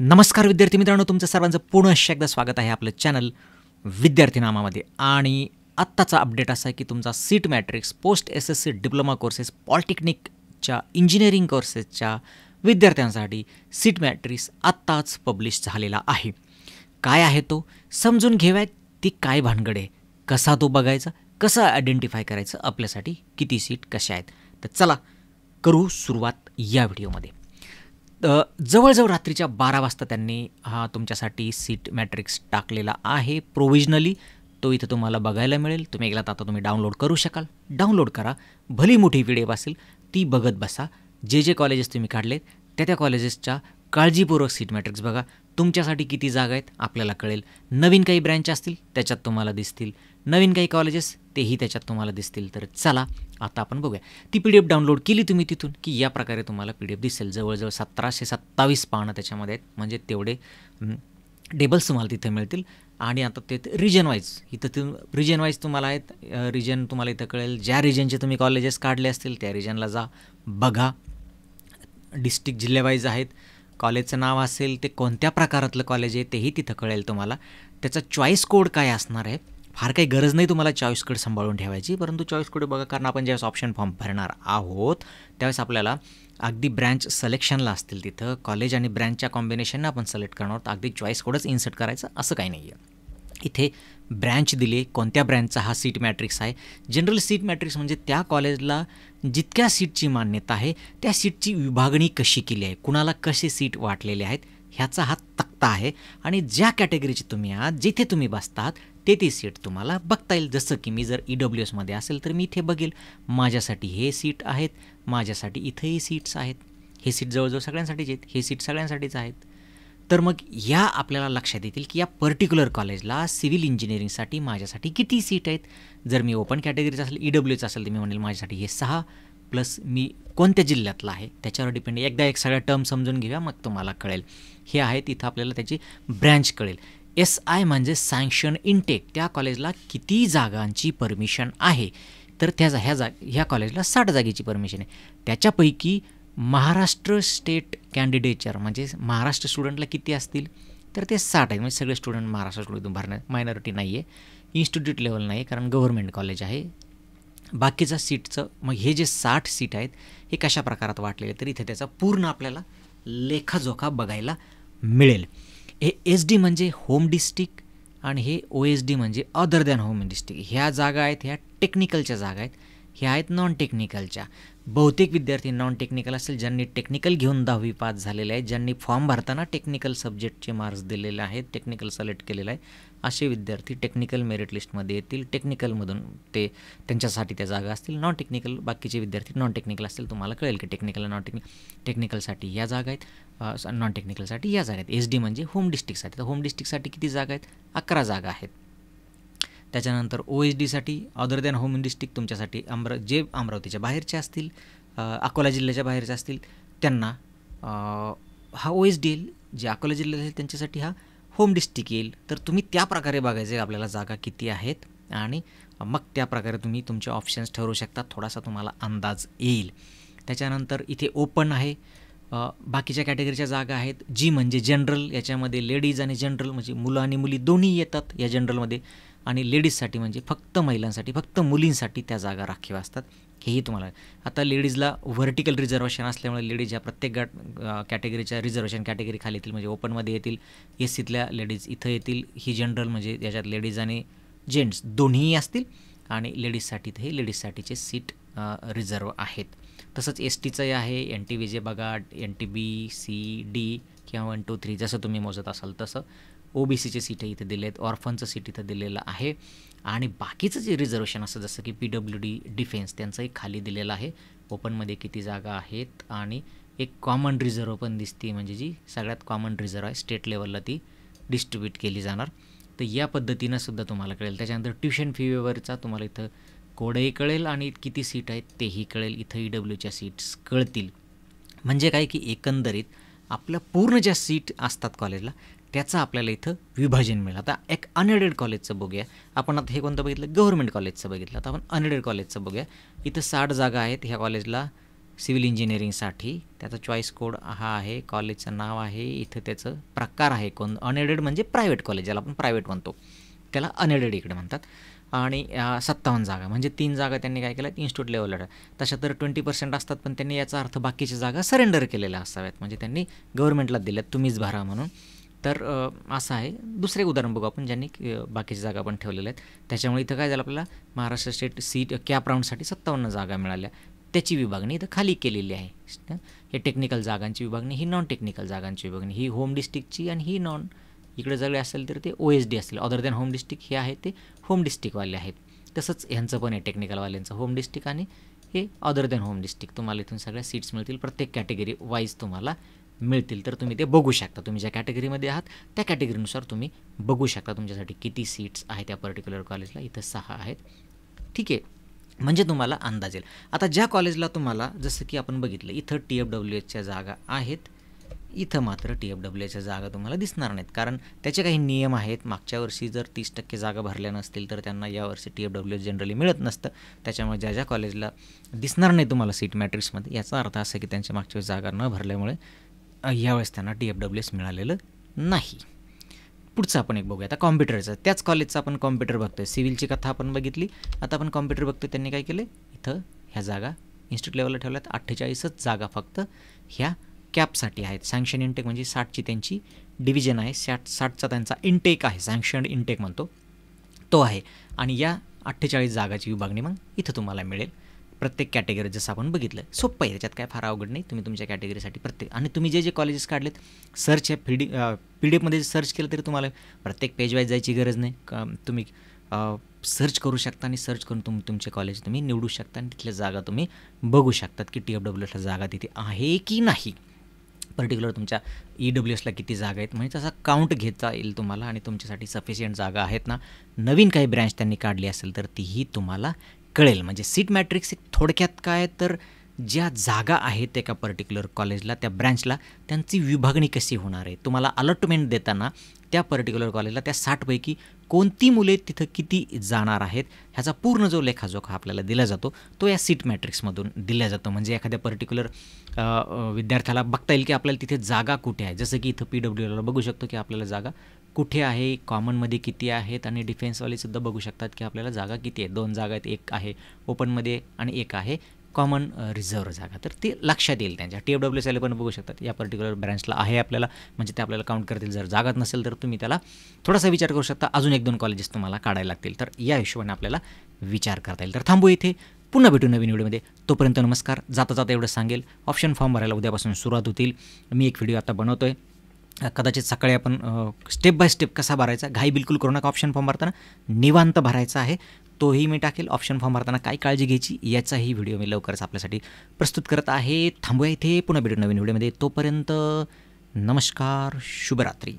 नमस्कार विद्यार्थी मित्रांनो तुमचं सर्वांचं पुनशा एकदा स्वागत आहे आपलं चॅनल विद्यार्थी नामामध्ये आणि आत्ताचा अपडेट असा आहे की तुमचा seat matrix post S S C diploma courses पॉलिटेक्निकच्या इंजिनिअरिंग कोर्सेसच्या विद्यार्थ्यांसाठी सीट मॅट्रिक्स आत्ताच पब्लिश झालेला आहे काय आहे तो समजून घेऊयात ती काय भानगड आहे कसा तो बघायचा कसं आयडेंटिफाय करायचं आपल्यासाठी किती सीट कशा आहेत तर चला करू सुरुवात या व्हिडिओमध्ये जवळजवळ रात्रीच्या बारा वाजता त्यांनी हा तुमच्यासाठी सीट मॅट्रिक्स टाकलेला आहे प्रोविजनली तो इथं तुम्हाला बघायला मिळेल तुम्ही गेलात आता तुम्ही डाउनलोड करू शकाल डाउनलोड करा भली मोठी व्हिडिओ असेल ती बघत बसा जे जे कॉलेजेस तुम्ही काढलेत त्या त्या कॉलेजेसच्या काळजीपूर्वक सीट मॅट्रिक्स बघा तुमच्यासाठी किती जागा आहेत आपल्याला कळेल नवीन काही ब्रँच असतील त्याच्यात तुम्हाला दिसतील नवीन काही कॉलेजेस तेही त्याच्यात तुम्हाला दिसतील तर चला आता आपण बघूया ती पी डी एफ डाउनलोड केली तुम्ही तिथून की या प्रकारे तुम्हाला पी डी एफ दिसेल जवळजवळ सतराशे सत्तावीस पानं त्याच्यामध्ये आहेत म्हणजे तेवढे टेबल्स तुम्हाला तिथे मिळतील आणि आता ते रिजन वाईज इथं तुम रिजन वाईज तुम्हाला आहेत रिजन तुम्हाला इथं कळेल ज्या रिजनचे तुम्ही कॉलेजेस काढले असतील त्या रिजनला जा बघा डिस्ट्रिक्ट जिल्ह्यावाईज आहेत कॉलेजचं नाव असेल ते कोणत्या प्रकारातलं कॉलेज आहे तेही तिथं कळेल तुम्हाला त्याचा चॉईस कोड काय असणार आहे फार काही गरज नाही तुम्हाला चॉईस कोड सांभाळून ठेवायची परंतु चॉईस कोड बघा कारण आपण ज्यावेळेस ऑप्शन फॉर्म भरणार आहोत त्यावेळेस आपल्याला अगदी ब्रँच सलेक्शनला असतील तिथं कॉलेज आणि ब्रँचच्या कॉम्बिनेशनने आपण सिलेक्ट करणार आहोत अगदी चॉईस कोडच इन्सर्ट करायचं असं काही नाही आहे इथे ब्रँच दिले कोणत्या ब्रँचचा हा सीट मॅट्रिक्स आहे जनरल सीट मॅट्रिक्स म्हणजे त्या कॉलेजला जितक्या सीटची मान्यता आहे त्या सीटची विभागणी कशी केली आहे कुणाला कसे सीट वाटलेले आहेत ह्याचा हा तक्ता आहे आणि ज्या कॅटेगरीचे तुम्ही आहात जिथे तुम्ही बसतात ते ती सीट तुम्हाला बघता येईल जसं की मी जर ई e डब्ल्यू एसमध्ये असेल तर मी इथे बघेल माझ्यासाठी हे सीट आहेत माझ्यासाठी इथंही सीट्स आहेत हे सीट जवळजवळ सगळ्यांसाठीच आहेत हे सीट सगळ्यांसाठीच आहेत तर मग या आपल्याला लक्षात येतील की या पर्टिक्युलर कॉलेजला सिव्हिल इंजिनिअरिंगसाठी माझ्यासाठी किती सीट आहेत जर मी ओपन कॅटेगरीचं असेल ई e डब्ल्यूचं असेल तर मी म्हणेल माझ्यासाठी हे सहा प्लस मी कोणत्या जिल्ह्यातला आहे त्याच्यावर डिपेंड एकदा एक सगळ्या टर्म समजून घेऊया मग तुम्हाला कळेल हे आहे तिथं आपल्याला त्याची ब्रँच कळेल एस आय म्हणजे सँक्शन इनटेक त्या कॉलेजला किती जागांची परमिशन आहे तर त्या ह्या जा ह्या कॉलेजला साठ जागेची परमिशन आहे त्याच्यापैकी महाराष्ट्र स्टेट कॅन्डिडेटच्यावर म्हणजे महाराष्ट्र स्टुडंटला किती असतील तर ते साठ आहे म्हणजे सगळे स्टुडंट महाराष्ट्र स्टुडंट भरणार मायनॉरिटी नाही आहे इन्स्टिट्यूट लेवल नाही आहे कारण गव्हर्मेंट कॉलेज आहे बाकीचा सीटचं मग हे जे साठ सीट आहेत हे कशा प्रकारात वाटलेले तर इथे त्याचा पूर्ण आपल्याला लेखाजोखा बघायला मिळेल हे एस डी म्हणजे होम डिस्ट्रिक्ट आणि हे ओ एस डी म्हणजे अदर दॅन होम डिस्ट्रिक्ट ह्या जागा आहेत ह्या टेक्निकलच्या जागा आहेत हे आहेत नॉन टेक्निकलच्या बहुतेक विद्यार्थी नॉन टेक्निकल असेल ज्यांनी टेक्निकल घेऊन दहावी पास झालेले आहेत ज्यांनी फॉर्म भरताना टेक्निकल सब्जेक्टचे मार्क्स दिलेले आहेत टेक्निकल सलेक्ट केलेलं आहे असे विद्यार्थी टेक्निकल मेरिट लिस्टमध्ये येतील टेक्निकलमधून ते त्यांच्यासाठी त्या जागा असतील नॉन टेक्निकल बाकीचे विद्यार्थी नॉन टेक्निकल असतील तुम्हाला कळेल की टेक्निकल नॉन टेक्निकल टेक्निकलसाठी या जागा आहेत नॉन टेक्निकलसाठी या जागा आहेत एस डी म्हणजे होम डिस्ट्रिक्टसाठी तर होम डिस्ट्रिक्टसाठी किती जागा आहेत अकरा जागा आहेत त्याच्यानंतर ओ एच डीसाठी अदर दॅन होम डिस्ट्रिक्ट तुमच्यासाठी अमरा जे अमरावतीच्या बाहेरचे असतील अकोला जिल्ह्याच्या बाहेरचे असतील त्यांना हा ओ एच डी येईल जे अकोला जिल्ह्यात असेल त्यांच्यासाठी हा होम डिस्ट्रिक्ट येईल तर तुम्ही त्या प्रकारे बघायचे आपल्याला जागा किती आहेत आणि मग त्या प्रकारे तुम्ही तुमचे ऑप्शन्स ठरवू शकता थोडासा तुम्हाला अंदाज येईल त्याच्यानंतर इथे ओपन आहे बाकीच्या कॅटेगरीच्या जागा आहेत जी म्हणजे जनरल याच्यामध्ये लेडीज आणि जनरल म्हणजे मुलं आणि मुली दोन्ही येतात या जनरलमध्ये आणि लेडीजसाठी म्हणजे फक्त महिलांसाठी फक्त मुलींसाठी त्या जागा राखीव असतात हेही तुम्हाला आता लेडीजला व्हर्टिकल रिझर्वेशन असल्यामुळे लेडीज या प्रत्येक गट कॅटेगरीच्या रिझर्वेशन कॅटेगरी खाली येतील म्हणजे ओपनमध्ये येतील एस सीतल्या लेडीज इथं येतील ही जनरल म्हणजे याच्यात लेडीज आणि जेंट्स दोन्हीही असतील आणि लेडीजसाठी तर हे लेडीजसाठीचे सीट रिझर्व आहेत तसंच एस टीचंही आहे एन टी विजय बघा N T B C D किंवा वन टू थ्री जसं तुम्ही मोजत असाल तसं ओबीसीचे सीट इथे दिले आहेत ऑर्फनचं सीट इथं दिलेलं आहे आणि बाकीचं जे रिझर्वेशन असतं जसं की पी डब्ल्यू डी डिफेन्स त्यांचंही खाली दिलेलं आहे ओपनमध्ये किती जागा आहेत आणि एक कॉमन रिझर्व पण दिसते म्हणजे जी सगळ्यात कॉमन रिझर्व आहे स्टेट लेवलला ती डिस्ट्रीब्यूट केली जाणार तर या पद्धतीनं सुद्धा तुम्हाला कळेल त्याच्यानंतर ट्यूशन फी वेवरचा तुम्हाला इथं कोडही कळेल आणि किती सीट आहेत तेही कळेल इथं ई डब्ल्यूच्या सीट्स कळतील म्हणजे काय की एकंदरीत आपल्या पूर्ण ज्या सीट असतात कॉलेजला त्याचं आपल्याला इथं विभाजन मिळेल आता एक अनएडेड कॉलेजचं बघूया आपण आता हे कोणतं बघितलं गव्हर्मेंट कॉलेजचं बघितलं आता आपण अनएडेड कॉलेजचं बघूया इथं साठ जागा आहेत ह्या कॉलेजला सिव्हिल इंजिनिअरिंगसाठी त्याचा चॉईस कोड हा आहे कॉलेजचं नाव आहे इथं त्याचं प्रकार आहे कोण अनएडेड म्हणजे प्रायव्हेट कॉलेज ज्याला आपण प्रायव्हेट म्हणतो त्याला अनएडेड इकडे म्हणतात आणि सत्तावन्न जागा म्हणजे तीन जागा त्यांनी काय केल्या इन्स्टिट्यूट लेवलला तशा तर ट्वेंटी पर्सेंट असतात पण त्यांनी याचा अर्थ बाकीच्या जागा सरेंडर केलेल्या असाव्यात म्हणजे त्यांनी गव्हर्मेंटला दिल्यात तुम्हीच भरा म्हणून तर असं आहे दुसरे उदाहरण बघू आपण ज्यांनी बाकीच्या जागा पण ठेवलेल्या आहेत त्याच्यामुळे इथं काय झालं आपल्याला महाराष्ट्र स्टेट सीट कॅप राऊंडसाठी सत्तावन्न जागा मिळाल्या त्याची विभागणी इथं खाली केलेली आहे हे टेक्निकल जागांची विभागणी ही नॉन टेक्निकल जागांची विभागणी ही होम डिस्ट्रिक्टची आणि ही नॉन इकडे जगळे असेल तर ते ओ एस डी असेल अदर दॅन होम डिस्ट्रिक्ट हे आहे ते होम डिस्ट्रिक्टवाले आहेत तसंच ह्यांचं पण आहे टेक्निकलवाल्यांचं होम डिस्ट्रिक्ट आणि हे अदर दॅन होम डिस्ट्रिक्ट तुम्हाला इथून सगळ्या सीट्स मिळतील प्रत्येक कॅटेगरी वाईज तुम्हाला मिळतील तर तुम्ही ते बघू शकता तुम्ही ज्या कॅटेगरीमध्ये आहात त्या कॅटेगरीनुसार तुम्ही बघू शकता तुमच्यासाठी किती सीट्स आहेत त्या पर्टिक्युलर कॉलेजला इथं सहा आहेत ठीक आहे म्हणजे तुम्हाला अंदाज येईल आता ज्या कॉलेजला तुम्हाला जसं की आपण बघितलं इथं टी एफ डब्ल्यू एचच्या जागा आहेत इथं मात्र टी एफ डब्ल्यू एच्या जागा तुम्हाला दिसणार नाहीत कारण त्याचे काही नियम आहेत मागच्या वर्षी जर तीस टक्के जागा भरल्या नसतील तर त्यांना यावर्षी T F W H generally मिळत नसतं त्याच्यामुळे ज्या ज्या कॉलेजला दिसणार नाही तुम्हाला सीट मॅट्रिक्समध्ये याचा अर्थ असा की त्यांच्या मागच्या जागा न भरल्यामुळे यावेळेस त्यांना टी एफ डब्ल्यू एस मिळालेलं नाही पुढचं आपण एक बघूया आता कॉम्प्युटरचं त्याच कॉलेजचं आपण कॉम्प्युटर बघतो आहे सिव्हिलची कथा आपण बघितली आता आपण कॉम्प्युटर बघतो त्यांनी काय केलं इथं ह्या जागा इन्स्टिट्यूट लेवलला ठेवल्यात अठ्ठेचाळीसच जागा फक्त ह्या कॅपसाठी आहेत सँक्शन इनटेक म्हणजे साठची त्यांची डिव्हिजन आहे साठ साठचा त्यांचा इनटेक आहे सँक्शन इनटेक म्हणतो तो आहे आणि या अठ्ठेचाळीस जागाची विभागणी मग इथं तुम्हाला मिळेल प्रत्येक कॅटेगरी जसं आपण बघितलं सोपं आहे त्याच्यात काय फार अवघड नाही तुम्ही तुमच्या कॅटेगरीसाठी प्रत्येक आणि तुम्ही जे जे कॉलेजेस काढलेत सर्च या पी डी पी डी एफमध्ये सर्च केलं तरी तुम्हाला प्रत्येक पेजवाईज जायची गरज नाही तुम्ही सर्च करू शकता आणि सर्च करून तुम तुमचे कॉलेज तुम्ही निवडू शकता आणि तिथल्या जागा तुम्ही बघू शकतात की टी एफ डब्ल्यू एसला जागा तिथे आहे की नाही पर्टिक्युलर तुमच्या ई e डब्ल्यू एसला किती जागा आहेत म्हणजे तसा काउंट घेता येईल तुम्हाला आणि तुमच्यासाठी सफिशियंट जागा आहेत ना नवीन काही ब्रँच त्यांनी काढली असेल तर तीही तुम्हाला कळेल म्हणजे सीट मॅट्रिक्स एक थोडक्यात काय तर ज्या जागा आहेत एका पर्टिक्युलर कॉलेजला त्या ब्रँचला त्यांची विभागणी कशी होणार आहे तुम्हाला अलॉटमेंट देताना त्या पर्टिक्युलर कॉलेजला त्या साठपैकी कोणती मुले तिथं किती जाणार आहेत ह्याचा पूर्ण जो लेखाजोखा आपल्याला दिला जातो तो या सीट मॅट्रिक्समधून दिला जातो म्हणजे एखाद्या पर्टिक्युलर विद्यार्थ्याला बघता येईल की आपल्याला तिथे जागा कुठे आहे जसं की इथं पी डब्ल्यू एलला बघू शकतो की आपल्याला जागा कुठे आहे कॉमनमध्ये किती आहेत आणि डिफेन्सवालेसुद्धा बघू शकतात की आपल्याला जागा किती आहे दोन जागा आहेत एक आहे ओपनमध्ये आणि एक आहे कॉमन रिझर्व्ह uh, जागा तर ते लक्षात येईल त्यांच्या टी एफ डब्ल्यू पण बघू शकतात या पर्टिक्युलर ब्रँचला आहे आपल्याला म्हणजे ते आपल्याला काउंट करतील जर जागात नसेल तर तुम्ही त्याला थोडासा विचार करू शकता अजून एक दोन कॉलेजेस तुम्हाला काढायला लागतील तर या हिशोबाने आपल्याला विचार करता येईल तर थांबू इथे पुन्हा भेटू नवीन व्हिडिओमध्ये तोपर्यंत नमस्कार जाता जाता एवढं सांगेल ऑप्शन फॉर्म भरायला उद्यापासून सुरुवात होतील मी एक व्हिडिओ आता बनवतो आहे कदाचित सकाळी आपण स्टेप बाय स्टेप कसा भरायचा घाई बिलकुल करू नका ऑप्शन फॉर्म भरताना निवांत भरायचा आहे तोही मी टाकेल ऑप्शन फॉर्म भरताना काय काळजी घ्यायची याचाही व्हिडिओ मी लवकरच आपल्यासाठी प्रस्तुत करत आहे थांबूया इथे पुन्हा भेटू नवीन व्हिडिओमध्ये तोपर्यंत नमस्कार शुभरात्री